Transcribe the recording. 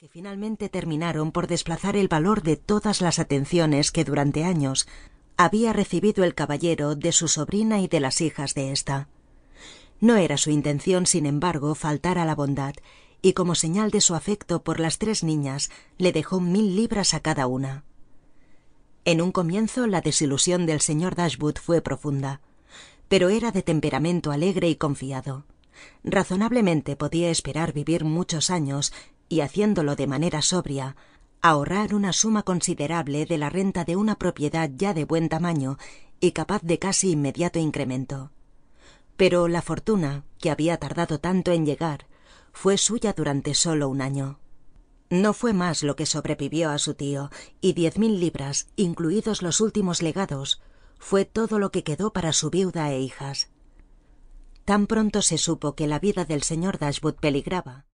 que finalmente terminaron por desplazar el valor de todas las atenciones que durante años había recibido el caballero de su sobrina y de las hijas de ésta. No era su intención, sin embargo, faltar a la bondad, y como señal de su afecto por las tres niñas, le dejó mil libras a cada una. En un comienzo la desilusión del señor Dashwood fue profunda, pero era de temperamento alegre y confiado. Razonablemente podía esperar vivir muchos años y haciéndolo de manera sobria, ahorrar una suma considerable de la renta de una propiedad ya de buen tamaño y capaz de casi inmediato incremento. Pero la fortuna, que había tardado tanto en llegar, fue suya durante solo un año. No fue más lo que sobrevivió a su tío, y diez mil libras, incluidos los últimos legados, fue todo lo que quedó para su viuda e hijas. Tan pronto se supo que la vida del señor Dashwood peligraba,